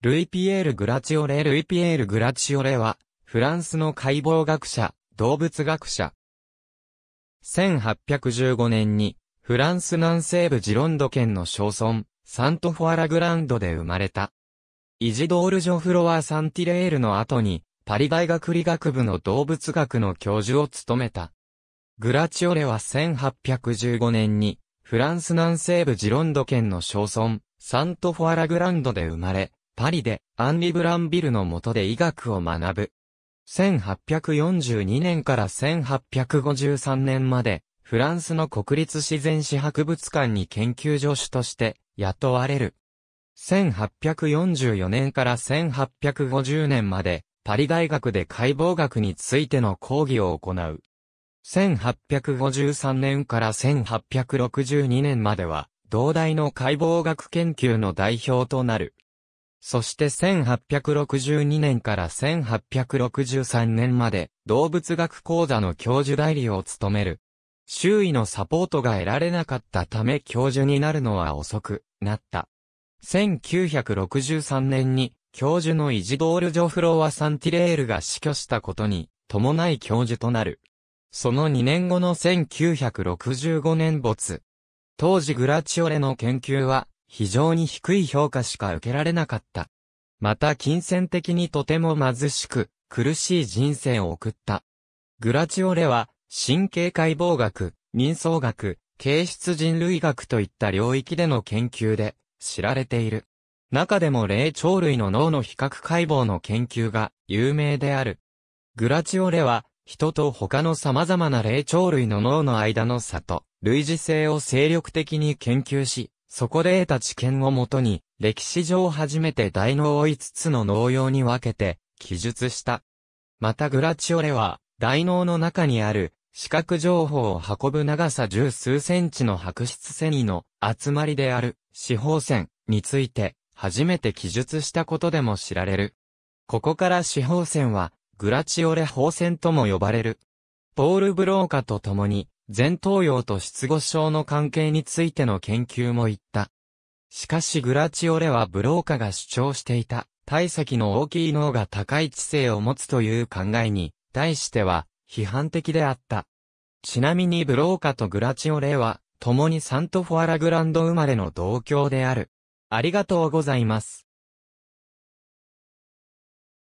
ルイピエール・グラチオレ・ルイピエール・グラチオレは、フランスの解剖学者、動物学者。1815年に、フランス南西部ジロンド県の小村、サントフォアラグランドで生まれた。イジドール・ジョフロワ・サンティレールの後に、パリ大学理学部の動物学の教授を務めた。グラチオレは1815年に、フランス南西部ジロンド県の小村、サントフォアラグランドで生まれ、パリでアンリ・ブランビルの下で医学を学ぶ。1842年から1853年まで、フランスの国立自然史博物館に研究助手として雇われる。1844年から1850年まで、パリ大学で解剖学についての講義を行う。1853年から1862年までは、同大の解剖学研究の代表となる。そして1862年から1863年まで動物学講座の教授代理を務める。周囲のサポートが得られなかったため教授になるのは遅くなった。1963年に教授のイジドール・ジョフロワ・サンティレールが死去したことに伴い教授となる。その2年後の1965年没。当時グラチオレの研究は非常に低い評価しか受けられなかった。また金銭的にとても貧しく、苦しい人生を送った。グラチオレは、神経解剖学、人相学、形質人類学といった領域での研究で知られている。中でも霊長類の脳の比較解剖の研究が有名である。グラチオレは、人と他の様々な霊長類の脳の間の差と、類似性を精力的に研究し、そこで得た知見をもとに、歴史上初めて大脳を5つの農用に分けて、記述した。またグラチオレは、大脳の中にある、視覚情報を運ぶ長さ十数センチの白質繊維の集まりである、四方線について、初めて記述したことでも知られる。ここから四方線は、グラチオレ方線とも呼ばれる。ポール・ブローカと共に、前東洋と失語症の関係についての研究も言った。しかしグラチオレはブローカが主張していた、体積の大きい脳が高い知性を持つという考えに、対しては、批判的であった。ちなみにブローカとグラチオレは、共にサントフォアラグランド生まれの同郷である。ありがとうございます。